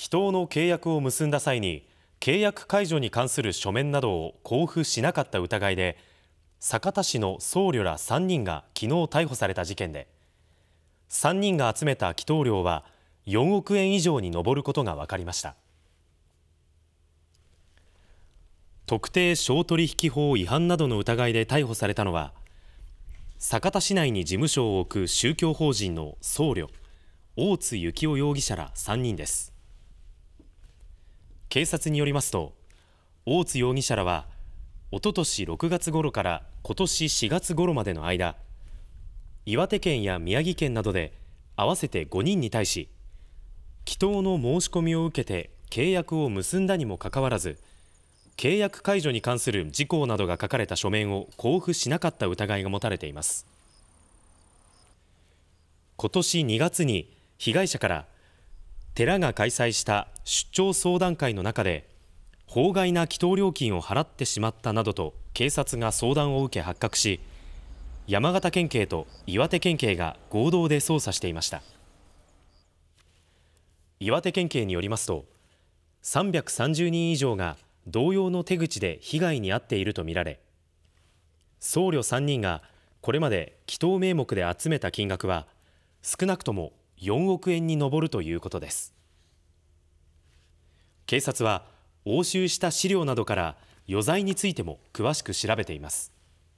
祈祷の契約を結んだ際に契約解除に関する書面などを交付しなかった疑いで酒田市の僧侶ら3人が昨日逮捕された事件で3人が集めた祈祷料は4億円以上に上ることが分かりました特定商取引法違反などの疑いで逮捕されたのは酒田市内に事務所を置く宗教法人の僧侶大津幸夫容疑者ら3人です警察によりますと大津容疑者らはおととし6月頃から今年4月頃までの間岩手県や宮城県などで合わせて5人に対し祈祷の申し込みを受けて契約を結んだにもかかわらず契約解除に関する事項などが書かれた書面を交付しなかった疑いが持たれています今年2月に被害者から寺が開催した出張相談会の中で法外な祈祷料金を払ってしまったなどと警察が相談を受け発覚し山形県警と岩手県警が合同で捜査していました岩手県警によりますと330人以上が同様の手口で被害に遭っているとみられ僧侶3人がこれまで祈祷名目で集めた金額は少なくとも4億円に上るということです警察は押収した資料などから余罪についても詳しく調べています